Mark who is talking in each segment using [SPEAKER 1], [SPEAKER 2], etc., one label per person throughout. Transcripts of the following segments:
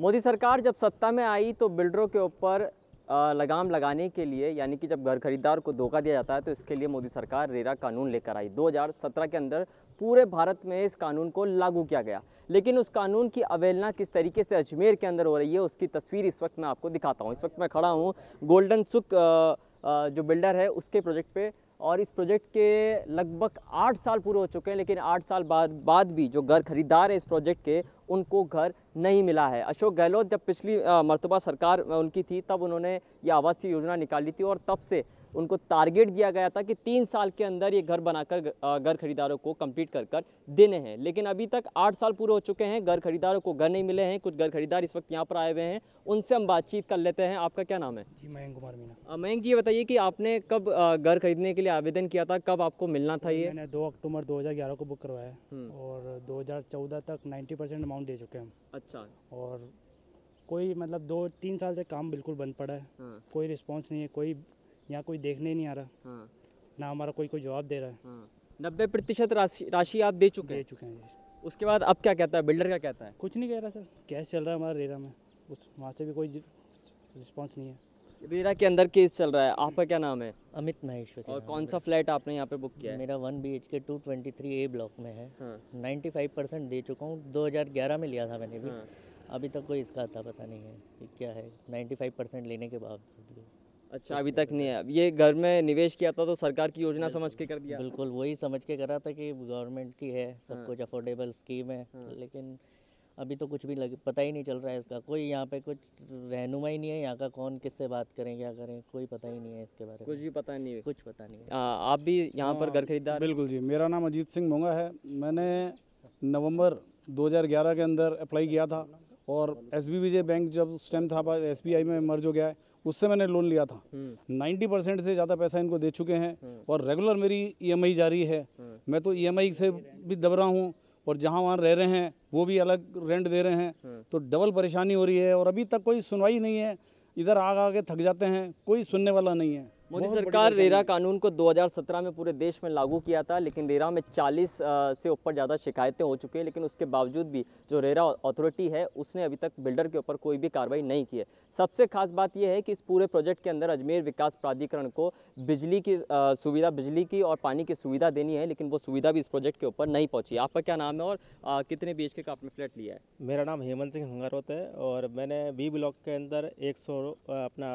[SPEAKER 1] मोदी सरकार जब सत्ता में आई तो बिल्डरों के ऊपर लगाम लगाने के लिए यानी कि जब घर खरीदार को धोखा दिया जाता है तो इसके लिए मोदी सरकार रेरा कानून लेकर आई 2017 के अंदर पूरे भारत में इस कानून को लागू किया गया लेकिन उस कानून की अवेलना किस तरीके से अजमेर के अंदर हो रही है उसकी तस्वीर इस वक्त मैं आपको दिखाता हूँ इस वक्त मैं खड़ा हूँ गोल्डन सुक जो बिल्डर है उसके प्रोजेक्ट पर और इस प्रोजेक्ट के लगभग आठ साल पूरे हो चुके हैं लेकिन आठ साल बाद बाद भी जो घर खरीदार है इस प्रोजेक्ट के उनको घर नहीं मिला है अशोक गहलोत जब पिछली मरतबा सरकार उनकी थी तब उन्होंने ये आवासीय योजना निकाली थी और तब से उनको टारगेट दिया गया था कि तीन साल के अंदर ये घर बनाकर घर खरीदारों को कंप्लीट कर कर देने हैं लेकिन अभी तक आठ साल पूरे हो चुके हैं घर खरीदारों को घर नहीं मिले हैं कुछ घर खरीदार इस वक्त यहाँ पर आए हुए हैं उनसे हम बातचीत कर लेते हैं आपका क्या नाम है जी मयंक कुमार मीना मयंक जी बताइए कि आपने कब घर खरीदने के लिए आवेदन किया था कब आपको मिलना था ये मैंने
[SPEAKER 2] दो अक्टूबर दो को बुक करवाया हम्म। और दो तक नाइन्टी अमाउंट दे चुके हैं अच्छा और कोई मतलब दो तीन साल से काम बिल्कुल बंद पड़ा है हाँ। कोई रिस्पांस नहीं है कोई यहाँ कोई देखने नहीं आ रहा हाँ ना हमारा कोई कोई जवाब दे रहा है हाँ नब्बे प्रतिशत
[SPEAKER 1] राशि राशि आप दे चुके दे हैं चुके हैं उसके बाद अब क्या कहता है बिल्डर क्या कहता है कुछ नहीं कह रहा सर कैश चल रहा है हमारा रेरा में उस वहाँ से भी कोई रिस्पॉन्स नहीं है रेरा के अंदर केस चल रहा है आपका क्या नाम है अमित महेश्वर और कौन सा फ्लैट आपने यहाँ पे बुक किया है मेरा one B H K two twenty three A block में है नाइन्टी फाइव परसेंट दे चुका हूँ दो हज़ार ग्यारह में लिया था मैंने भी हाँ। अभी तक कोई इसका आता पता नहीं है कि क्या है नाइन्टी फाइव परसेंट लेने के बावजूद भी अच्छा अभी तक नहीं है अब ये घर में निवेश किया था तो सरकार की योजना समझ के कर दिया बिल्कुल वही समझ के करा था कि गवर्नमेंट की है सब हाँ। कुछ अफोर्डेबल स्कीम है हाँ। लेकिन अभी तो कुछ भी लग पता ही नहीं चल रहा है इसका कोई यहाँ पे कुछ रहनुमा ही नहीं है यहाँ का कौन किससे बात करें क्या करें कोई पता ही नहीं है इसके बारे में कुछ भी पता नहीं है कुछ पता नहीं है
[SPEAKER 3] आप भी यहाँ पर हाँ, घर खरीदा बिल्कुल जी मेरा नाम अजीत सिंह मोंगा है मैंने नवम्बर दो के अंदर अप्लाई किया था और एस बैंक जब उस टाइम था एस में मर्ज हो गया है उससे मैंने लोन लिया था हम्म। नाइन्टी परसेंट से ज़्यादा पैसा इनको दे चुके हैं हम्म। और रेगुलर मेरी ई e जारी है हम्म। मैं तो ई e से भी दब रहा हूँ और जहाँ वहाँ रह रहे हैं वो भी अलग रेंट दे रहे हैं तो डबल परेशानी हो रही है और अभी तक कोई सुनवाई नहीं है इधर आग आके थक जाते हैं कोई सुनने वाला नहीं है मोदी सरकार रेरा
[SPEAKER 1] कानून को 2017 में पूरे देश में लागू किया था लेकिन रेरा में 40 से ऊपर ज़्यादा शिकायतें हो चुकी हैं लेकिन उसके बावजूद भी जो रेरा अथॉरिटी है उसने अभी तक बिल्डर के ऊपर कोई भी कार्रवाई नहीं की है सबसे खास बात यह है कि इस पूरे प्रोजेक्ट के अंदर अजमेर विकास प्राधिकरण को बिजली की सुविधा बिजली की और पानी की सुविधा देनी है लेकिन वो सुविधा भी इस प्रोजेक्ट के ऊपर नहीं पहुँची आपका क्या नाम है और कितने बी का आपने फ्लैट लिया है
[SPEAKER 4] मेरा नाम हेमंत सिंह हंगारोत है और मैंने बी ब्लॉक के अंदर एक अपना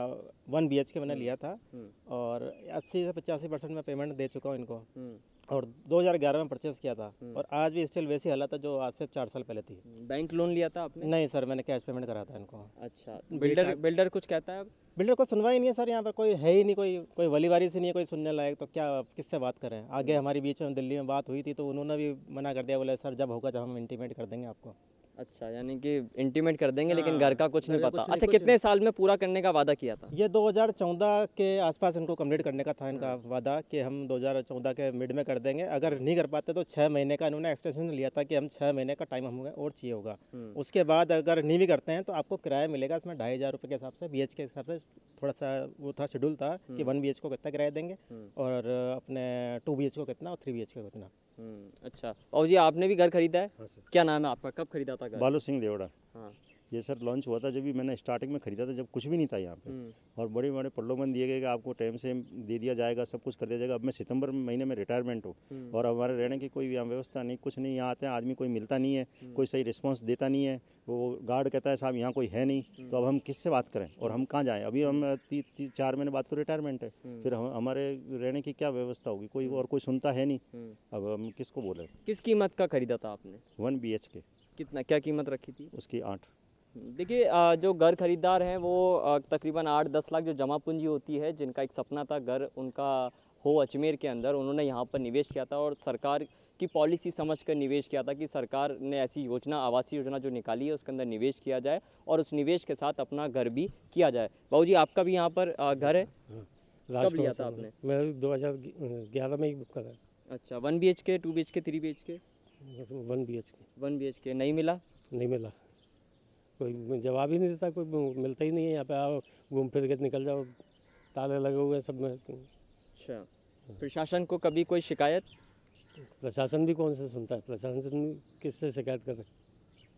[SPEAKER 4] वन बी मैंने हम्म। लिया था हम्म। और अस्सी से पचासी परसेंट मैं पेमेंट दे चुका हूँ इनको हम्म। और 2011 में परचेस किया था हम्म। और आज भी स्टिल वैसी हालत है जो आज से चार साल पहले थी बैंक लोन लिया था आपने नहीं सर मैंने कैश पेमेंट करा था इनको
[SPEAKER 1] अच्छा बिल्डर तो
[SPEAKER 4] बिल्डर कुछ कहता है बिल्डर को सुनवाई नहीं है सर यहाँ पर कोई है ही नहीं कोई कोई वलीवारी से नहीं है कोई सुनने लायक तो क्या किससे बात करें आगे हम्म। हमारे बीच में दिल्ली में बात हुई थी
[SPEAKER 1] तो उन्होंने भी मना कर दिया बोले सर जब होगा जब हम इंटीमेट कर देंगे आपको अच्छा यानी कि इंटीमेट कर देंगे लेकिन हाँ, घर का कुछ नहीं पता कुछ अच्छा कितने साल में पूरा करने का वादा किया था
[SPEAKER 4] ये 2014 के आसपास इनको कम्प्लीट करने का था इनका हाँ। वादा कि हम 2014 के मिड में कर देंगे अगर नहीं कर पाते तो छः महीने का इन्होंने एक्सटेंशन लिया था कि हम छः महीने का टाइम हमें और चाहिए होगा हम्म। उसके बाद अगर नहीं भी करते हैं तो आपको किराया मिलेगा इसमें ढाई हज़ार के हिसाब से बी के हिसाब से थोड़ा सा वो था शेड्यूल था कि वन हम्म। बी को कितना किराया देंगे हम्म। और अपने टू बी को कितना और थ्री बी को कितना
[SPEAKER 1] अच्छा और जी आपने भी घर खरीदा है हाँ, क्या नाम है आपका कब खरीदा था था बालू सिंह देवड़ा हाँ
[SPEAKER 4] ये सर लॉन्च हुआ था जब भी मैंने स्टार्टिंग में खरीदा था जब कुछ भी नहीं था यहाँ पे हम्म। और बड़े बड़े प्रलोभन दिए गए कि आपको टाइम से दे दिया जाएगा सब कुछ कर दिया जाएगा अब मैं सितंबर महीने में रिटायरमेंट हूँ हम्म। और हमारे रहने की कोई यहाँ व्यवस्था नहीं कुछ नहीं यहाँ आते हैं आदमी कोई मिलता नहीं है हम्म। कोई सही रिस्पॉन्स देता नहीं है वो गार्ड कहता है साहब यहाँ कोई है नहीं तो अब हम किससे बात करें और हम कहाँ जाएँ अभी हम तीन ती, चार महीने बाद तो रिटायरमेंट है फिर हम हमारे रहने की क्या व्यवस्था होगी कोई और कोई सुनता है नहीं अब हम किसको
[SPEAKER 1] बोले किस कीमत का खरीदा था आपने वन बी के कितना क्या कीमत रखी थी उसकी आठ देखिए जो घर खरीदार हैं वो तकरीबन आठ दस लाख जो जमा पूंजी होती है जिनका एक सपना था घर उनका हो अजमेर के अंदर उन्होंने यहाँ पर निवेश किया था और सरकार की पॉलिसी समझकर निवेश किया था कि सरकार ने ऐसी योजना आवासीय योजना जो निकाली है उसके अंदर निवेश किया जाए और उस निवेश के साथ अपना घर भी किया जाए बाबू जी आपका भी यहाँ पर घर है
[SPEAKER 2] कब लिया था आपने मैं दो हज़ार ग्यारह में ही बुक करा
[SPEAKER 1] अच्छा one B H K two B H K three B H K
[SPEAKER 2] one B H K
[SPEAKER 1] one B H K नहीं मिला
[SPEAKER 2] नहीं मिला कोई जवाब ही नहीं देता कोई मिलता ही नहीं है यहाँ पे आओ घूम फिर के निकल जाओ ताले लगे हुए हैं सब में अच्छा
[SPEAKER 1] प्रशासन को कभी कोई शिकायत प्रशासन
[SPEAKER 2] भी कौन से सुनता है प्रशासन किस से शिकायत कर रहे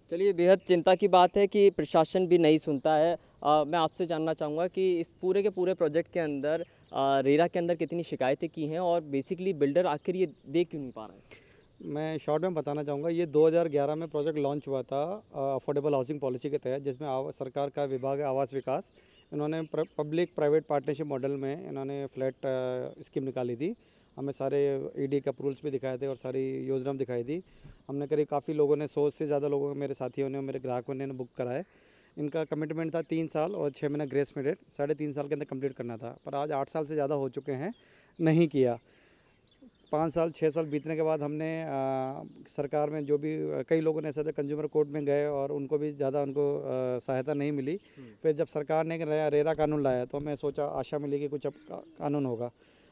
[SPEAKER 1] चलिए बेहद चिंता की बात है कि प्रशासन भी नहीं सुनता है आ, मैं आपसे जानना चाहूँगा कि इस पूरे के पूरे प्रोजेक्ट के अंदर आ, रेरा के अंदर कितनी शिकायतें की हैं और बेसिकली बिल्डर आखिर ये दे क्यों नहीं पा रहे हैं
[SPEAKER 3] मैं शॉर्ट में बताना चाहूँगा ये 2011 में प्रोजेक्ट लॉन्च हुआ था अफोर्डेबल हाउसिंग पॉलिसी के तहत जिसमें सरकार का विभाग है आवास विकास इन्होंने पब्लिक प्राइवेट पार्टनरशिप मॉडल में इन्होंने फ्लैट स्कीम निकाली थी हमें सारे ईडी के अप्रूवल्स भी दिखाए थे और सारी योजना दिखाई थी हमने करीब काफ़ी लोगों ने सौ से ज़्यादा लोगों मेरे साथियों ने मेरे ग्राहकों ने बुक कराए इनका कमिटमेंट था तीन साल और छः महीना ग्रेस पीरियड साढ़े तीन साल के अंदर कंप्लीट करना था पर आज आठ साल से ज़्यादा हो चुके हैं नहीं किया पाँच साल छः साल बीतने के बाद हमने आ, सरकार में जो भी कई लोगों ने ऐसा था कंज्यूमर कोर्ट में गए और उनको भी ज़्यादा उनको आ, सहायता नहीं मिली हम्म। फिर जब सरकार ने नया रेरा कानून लाया तो हमें सोचा आशा मिली कि कुछ अब कानून होगा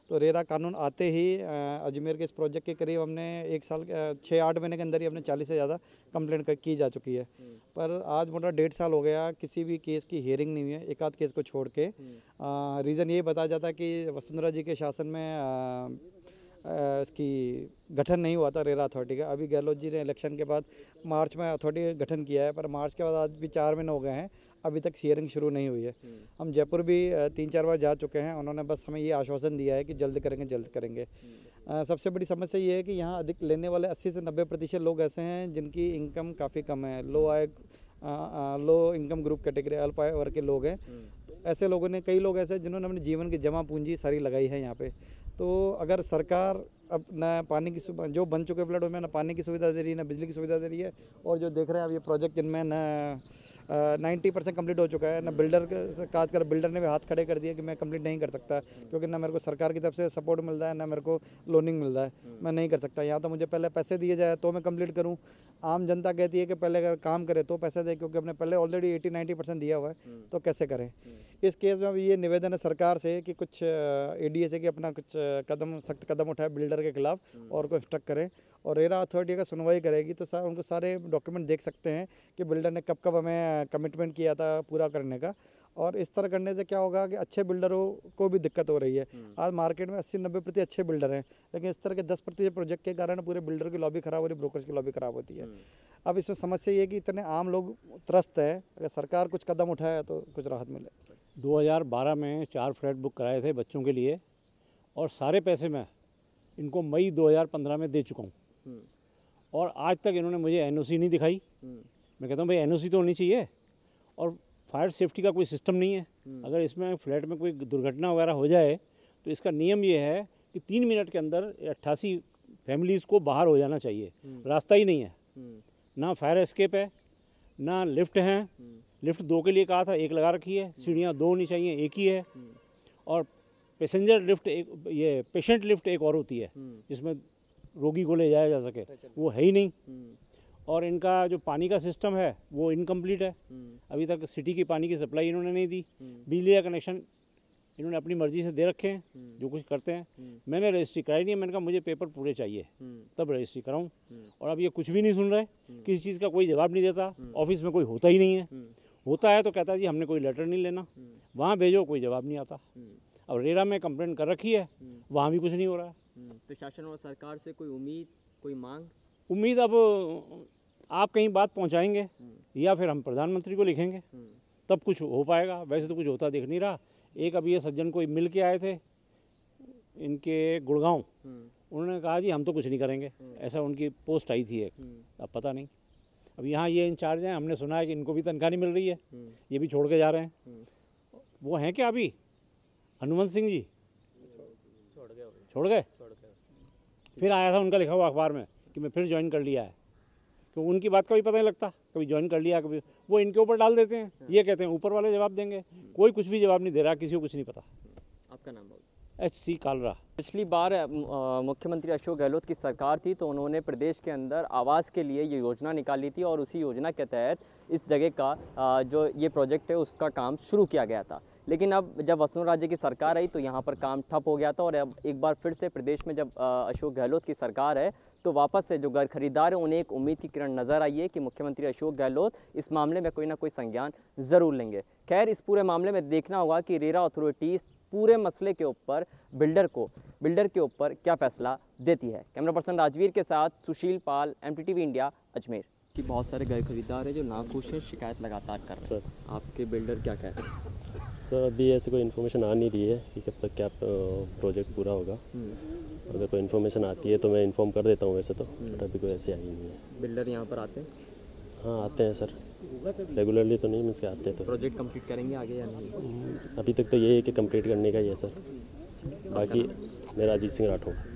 [SPEAKER 3] तो रेरा कानून आते ही अजमेर के इस प्रोजेक्ट के करीब हमने एक साल छः आठ महीने के अंदर ही हमने चालीस से ज़्यादा कंप्लेंट की जा चुकी है हम्म। पर आज मोटा डेढ़ साल हो गया किसी भी केस की हेयरिंग नहीं हुई है एक आध केस को छोड़ के रीज़न हम्म। ये बताया जाता है कि वसुंधरा जी के शासन में इसकी गठन नहीं हुआ था रेरा अथॉरिटी का अभी गहलोत जी ने इलेक्शन के बाद मार्च में अथॉरिटी का गठन किया है पर मार्च के बाद आज भी चार महीने हो गए हैं अभी तक सीयरिंग शुरू नहीं हुई है हम्म। हम जयपुर भी तीन चार बार जा चुके हैं उन्होंने बस हमें ये आश्वासन दिया है कि जल्द करेंगे जल्द करेंगे हम्म। सबसे बड़ी समस्या ये है कि यहाँ अधिक लेने वाले अस्सी से नब्बे प्रतिशत लोग ऐसे हैं जिनकी इनकम काफ़ी कम है लो आय लो इनकम ग्रुप कैटेगरी अल्प आय वर्ग के लोग हैं हम्म। ऐसे लोगों ने कई लोग ऐसे जिन्होंने अपने जीवन की जमा पूंजी सारी लगाई है यहाँ पे तो अगर सरकार अब ना पानी की सुविधा जो बन चुके फ्लड में ना पानी की सुविधा दे रही है ना बिजली की सुविधा दे रही है और जो देख रहे हैं अब ये प्रोजेक्ट जिनमें ना नाइन्टी परसेंट कम्प्लीट हो चुका है ना बिल्डर से काज कर बिल्डर ने भी हाथ खड़े कर दिया कि मैं कम्प्लीट नहीं कर सकता क्योंकि ना मेरे को सरकार की तरफ से सपोर्ट मिल रहा है ना मेरे को लोनिंग मिल रहा है मैं नहीं कर सकता यहाँ तो मुझे पहले पैसे दिए जाए तो मैं कम्प्लीट करूँ आम जनता कहती है कि पहले अगर काम करे तो पैसे दे क्योंकि हमने पहले ऑलरेडी एटी नाइन्टी परसेंट दिया हुआ है तो कैसे करें इस केस में ये निवेदन है सरकार से कि कुछ ए डी ए से कि अपना कुछ कदम सख्त कदम उठाए बिल्डर के खिलाफ और कुछ स्ट्रक करें और रेरा अथॉरिटी अगर सुनवाई करेगी तो सर उनको सारे डॉक्यूमेंट देख सकते हैं कि बिल्डर ने कब कब हमें कमिटमेंट किया था पूरा करने का और इस तरह करने से क्या होगा कि अच्छे बिल्डरों को भी दिक्कत हो रही है हम्म। आज मार्केट में अस्सी नब्बे प्रति अच्छे बिल्डर हैं लेकिन इस तरह के दस प्रतिशत प्रोजेक्ट के कारण पूरे बिल्डर की लॉबी खराब हो रही है ब्रोकर्स की लॉबी खराब होती है हम्म। अब इसमें समस्या ये कि इतने आम लोग त्रस्त हैं अगर सरकार कुछ कदम उठाए तो कुछ राहत मिले
[SPEAKER 2] 2012 में चार फ्लैट बुक कराए थे बच्चों के लिए और सारे पैसे मैं इनको मई 2015 में दे चुका हूँ और आज तक इन्होंने मुझे एनओसी नहीं दिखाई मैं कहता हूँ भाई एनओसी तो होनी चाहिए और फायर सेफ्टी का कोई सिस्टम नहीं है अगर इसमें फ्लैट में कोई दुर्घटना वगैरह हो जाए तो इसका नियम ये है कि तीन मिनट के अंदर अट्ठासी फैमिलीज़ को बाहर हो जाना चाहिए रास्ता ही नहीं है ना फायर एस्केप है ना लिफ्ट हैं लिफ्ट दो के लिए कहा था एक लगा रखी है सीढ़ियाँ दो होनी चाहिए एक ही है और पैसेंजर लिफ्ट एक ये पेशेंट लिफ्ट एक और होती है जिसमें रोगी को ले जाया जा सके अच्छा, अच्छा। वो है ही नहीं हम्म। और इनका जो पानी का सिस्टम है वो इनकम्प्लीट है हम्म। अभी तक सिटी की पानी की सप्लाई इन्होंने नहीं दी हम्म। बिजली का कनेक्शन इन्होंने अपनी मर्जी से दे रखे हैं जो कुछ करते हैं मैंने रजिस्ट्री कराई नहीं है मैंने कहा मुझे पेपर पूरे चाहिए तब रजिस्ट्री कराऊँ और अब ये कुछ भी नहीं सुन रहे किसी चीज़ का कोई जवाब नहीं देता ऑफिस में कोई होता ही नहीं है होता है तो कहता है जी हमने कोई लेटर नहीं लेना वहाँ भेजो कोई जवाब नहीं आता और रेरा में कंप्लेंट कर रखी है हम्म। वहाँ भी कुछ नहीं हो रहा है
[SPEAKER 1] हम्म, प्रशासन और सरकार से कोई उम्मीद कोई
[SPEAKER 2] मांग उम्मीद अब आप कहीं बात पहुँचाएंगे हम्म। या फिर हम प्रधानमंत्री को लिखेंगे तब कुछ हो पाएगा वैसे तो कुछ होता देख नहीं रहा एक अभी ये सज्जन कोई मिल के आए थे इनके गुड़गांव उन्होंने कहा जी हम तो कुछ नहीं करेंगे ऐसा उनकी पोस्ट आई थी एक अब पता नहीं अब यहाँ ये इंचार्ज हैं हमने सुना है कि इनको भी तनख्वाह नहीं मिल रही है ये भी छोड़ के जा रहे हैं वो हैं क्या अभी हनुमंत सिंह जी छोड़ गए छोड़ गए फिर आया था उनका लिखा हुआ अखबार में कि मैं फिर ज्वाइन कर लिया है तो उनकी बात का भी पता नहीं लगता कभी ज्वाइन कर लिया कभी वो इनके ऊपर डाल देते हैं ये हाँ। कहते हैं ऊपर वाले जवाब देंगे कोई कुछ भी जवाब नहीं दे रहा किसी को कुछ नहीं पता आपका नाम एच सी कालरा पिछली बार मुख्यमंत्री अशोक गहलोत की सरकार थी तो उन्होंने
[SPEAKER 1] प्रदेश के अंदर आवास के लिए ये योजना निकाली थी और उसी योजना के तहत इस जगह का जो ये प्रोजेक्ट है उसका काम शुरू किया गया था लेकिन अब जब वसुंधरा राजे की सरकार आई तो यहाँ पर काम ठप हो गया था और अब एक बार फिर से प्रदेश में जब अशोक गहलोत की सरकार है तो वापस से जो घर खरीदार हैं उन्हें एक उम्मीद की किरण नज़र आई है कि मुख्यमंत्री अशोक गहलोत इस मामले में कोई ना कोई संज्ञान ज़रूर लेंगे खैर इस पूरे मामले में देखना होगा कि रेरा अथॉरिटी पूरे मसले के ऊपर बिल्डर को बिल्डर के ऊपर क्या फैसला देती है कैमरा पर्सन राजवीर के साथ सुशील पाल एम इंडिया अजमेर कि बहुत सारे घर खरीदार हैं जो नाखुश हैं शिकायत लगातार कर सर आपके बिल्डर क्या कह रहे हैं
[SPEAKER 4] सर अभी ऐसे कोई इन्फॉर्मेशन आ नहीं रही है कि कब तक क्या प्रोजेक्ट पूरा होगा हम्म। अगर कोई इन्फॉर्मेशन आती है तो मैं इन्फॉर्म कर देता हूँ वैसे तो हम्म। बट अभी कोई ऐसी आई नहीं है
[SPEAKER 1] बिल्डर यहाँ पर आते हैं
[SPEAKER 4] हाँ आते हैं सर रेगुलरली तो नहीं के आते तो
[SPEAKER 1] प्रोजेक्ट कंप्लीट करेंगे आगे या नहीं
[SPEAKER 4] अभी तक तो यही है कि कंप्लीट करने का ही है सर बाकी
[SPEAKER 2] मेरा अजीत सिंह राठौर